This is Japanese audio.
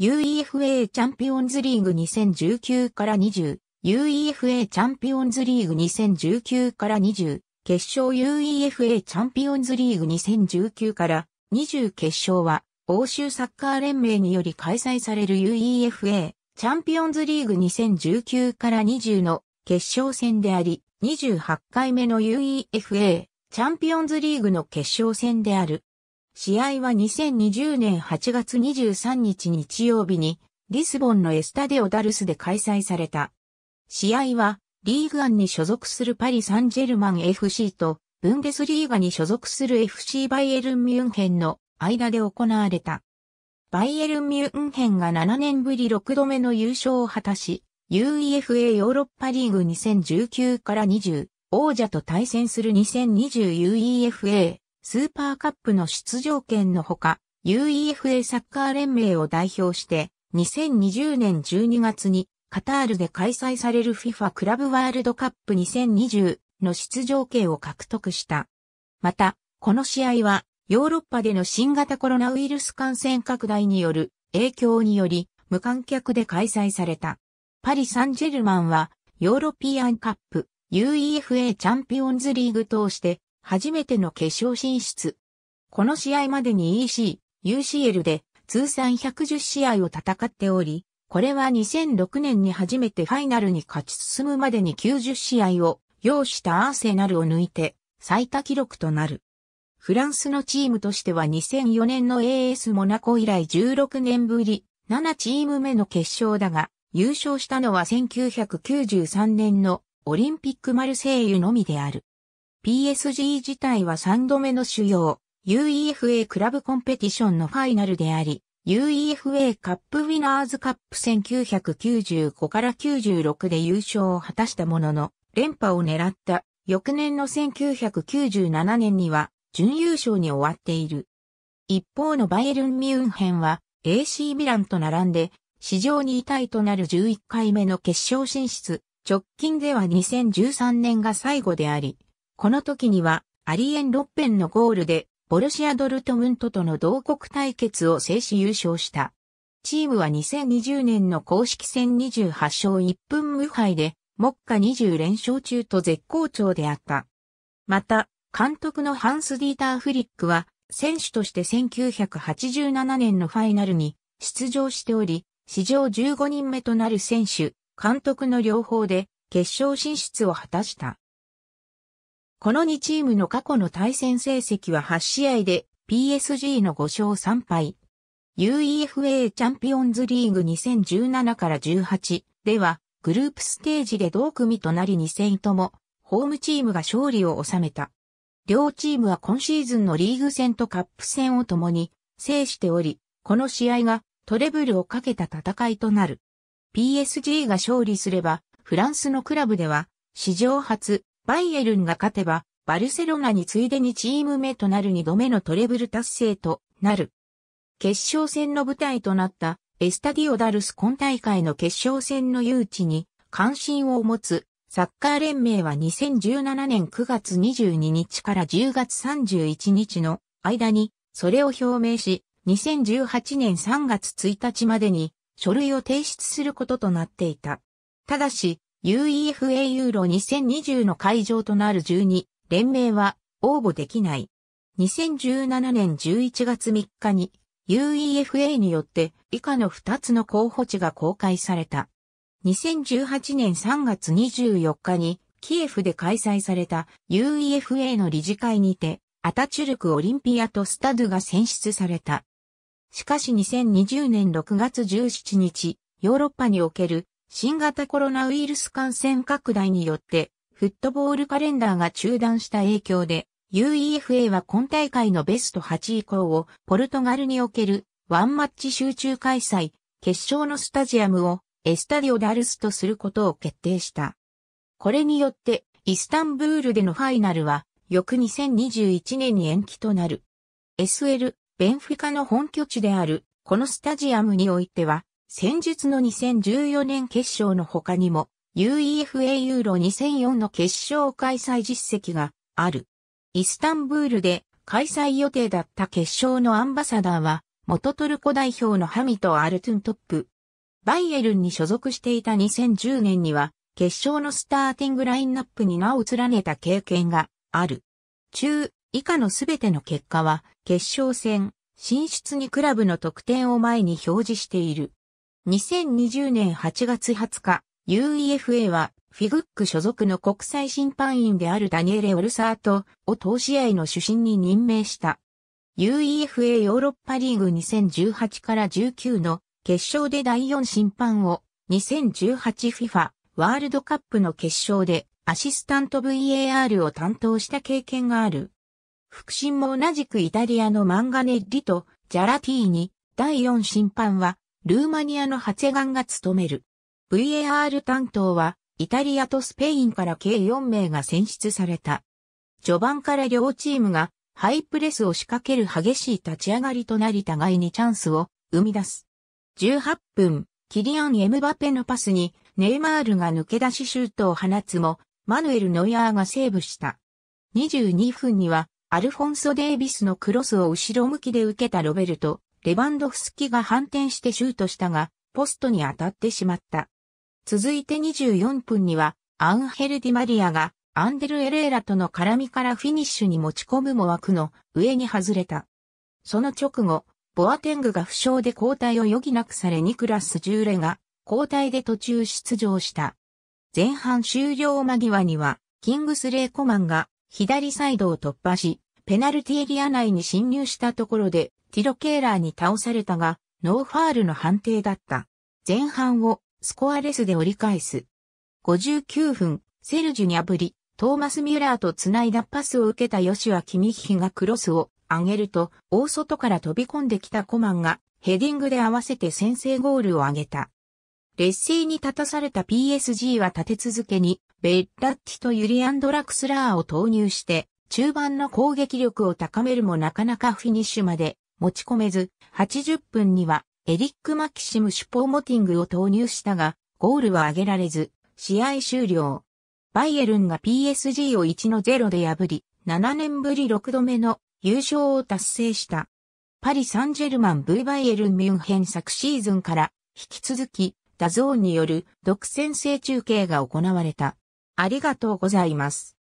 UEFA チャンピオンズリーグ2019から20、UEFA チャンピオンズリーグ2019から20、決勝 UEFA チャンピオンズリーグ2019から20決勝は、欧州サッカー連盟により開催される UEFA チャンピオンズリーグ2019から20の決勝戦であり、28回目の UEFA チャンピオンズリーグの決勝戦である。試合は2020年8月23日日曜日に、リスボンのエスタデオダルスで開催された。試合は、リーグアンに所属するパリ・サンジェルマン FC と、ブンデスリーガに所属する FC バイエルン・ミュンヘンの間で行われた。バイエルン・ミュンヘンが7年ぶり6度目の優勝を果たし、UEFA ヨーロッパリーグ2019から20王者と対戦する 2020UEFA スーパーカップの出場権のほか、UEFA サッカー連盟を代表して、2020年12月にカタールで開催される FIFA クラブワールドカップ2020の出場権を獲得した。また、この試合はヨーロッパでの新型コロナウイルス感染拡大による影響により無観客で開催された。パリ・サンジェルマンはヨーロピアンカップ UEFA チャンピオンズリーグ通して初めての決勝進出。この試合までに EC、UCL で通算110試合を戦っており、これは2006年に初めてファイナルに勝ち進むまでに90試合を要したアーセナルを抜いて最多記録となる。フランスのチームとしては2004年の AS モナコ以来16年ぶり7チーム目の決勝だが、優勝したのは1993年のオリンピックマルセイユのみである。PSG 自体は3度目の主要 UEFA クラブコンペティションのファイナルであり、UEFA カップウィナーズカップ1995から96で優勝を果たしたものの、連覇を狙った翌年の1997年には準優勝に終わっている。一方のバイエルン・ミュンヘンは AC ミランと並んで史上2位いとなる11回目の決勝進出、直近では2013年が最後であり、この時には、アリエン・ロッペンのゴールで、ボルシア・ドルトムントとの同国対決を制し優勝した。チームは2020年の公式戦28勝1分無敗で、目下20連勝中と絶好調であった。また、監督のハンス・ディーター・フリックは、選手として1987年のファイナルに出場しており、史上15人目となる選手、監督の両方で決勝進出を果たした。この2チームの過去の対戦成績は8試合で PSG の5勝3敗。UEFA チャンピオンズリーグ2017から18ではグループステージで同組となり2戦ともホームチームが勝利を収めた。両チームは今シーズンのリーグ戦とカップ戦を共に制しており、この試合がトレブルをかけた戦いとなる。PSG が勝利すれば、フランスのクラブでは、史上初、バイエルンが勝てば、バルセロナについでにチーム目となる2度目のトレブル達成となる。決勝戦の舞台となったエスタディオダルス今大会の決勝戦の誘致に関心を持つサッカー連盟は2017年9月22日から10月31日の間にそれを表明し2018年3月1日までに書類を提出することとなっていた。ただし、UEFA ユーロ2020の会場となる12連盟は応募できない。2017年11月3日に UEFA によって以下の2つの候補地が公開された。2018年3月24日にキエフで開催された UEFA の理事会にてアタチュルクオリンピアとスタドゥが選出された。しかし2020年6月17日、ヨーロッパにおける新型コロナウイルス感染拡大によって、フットボールカレンダーが中断した影響で、UEFA は今大会のベスト8以降をポルトガルにおけるワンマッチ集中開催、決勝のスタジアムをエスタディオダルスとすることを決定した。これによってイスタンブールでのファイナルは翌2021年に延期となる。SL、ベンフィカの本拠地であるこのスタジアムにおいては戦術の2014年決勝の他にも、UEFA ユーロ2004の決勝開催実績がある。イスタンブールで開催予定だった決勝のアンバサダーは、元トルコ代表のハミとアルトゥントップ。バイエルンに所属していた2010年には、決勝のスターティングラインナップに名を連ねた経験がある。中、以下のすべての結果は、決勝戦、進出にクラブの得点を前に表示している。2020年8月20日、UEFA はフィグック所属の国際審判員であるダニエレ・オルサートを投資合の主審に任命した。UEFA ヨーロッパリーグ2018から19の決勝で第4審判を 2018FIFA ワールドカップの決勝でアシスタント VAR を担当した経験がある。腹心も同じくイタリアのマンガネッリとジャラティーニ、第4審判はルーマニアのハ言ガンが務める。VAR 担当は、イタリアとスペインから計4名が選出された。序盤から両チームがハイプレスを仕掛ける激しい立ち上がりとなり互いにチャンスを生み出す。18分、キリアン・エムバペのパスにネイマールが抜け出しシュートを放つも、マヌエル・ノイアーがセーブした。22分にはアルフォンソ・デイビスのクロスを後ろ向きで受けたロベルト、レバンドフスキが反転してシュートしたが、ポストに当たってしまった。続いて24分には、アンヘル・ディマリアが、アンデル・エレーラとの絡みからフィニッシュに持ち込むも枠の上に外れた。その直後、ボアテングが負傷で交代を余儀なくされニクラス・ジューレが交代で途中出場した。前半終了間際には、キングス・レイ・コマンが左サイドを突破し、ペナルティエリア内に侵入したところでティロ・ケーラーに倒されたが、ノーファールの判定だった。前半をスコアレスで折り返す。59分、セルジュに破り、トーマス・ミュラーと繋いだパスを受けた吉は君ヒがクロスを上げると、大外から飛び込んできたコマンが、ヘディングで合わせて先制ゴールを挙げた。劣勢に立たされた PSG は立て続けに、ベッラッティとユリアンド・ラクスラーを投入して、中盤の攻撃力を高めるもなかなかフィニッシュまで持ち込めず、80分にはエリック・マキシム・シュポーモティングを投入したが、ゴールは挙げられず、試合終了。バイエルンが PSG を1の0で破り、7年ぶり6度目の優勝を達成した。パリ・サンジェルマンブイ・バイエルン・ミュンヘン昨シーズンから引き続き、ダゾーンによる独占制中継が行われた。ありがとうございます。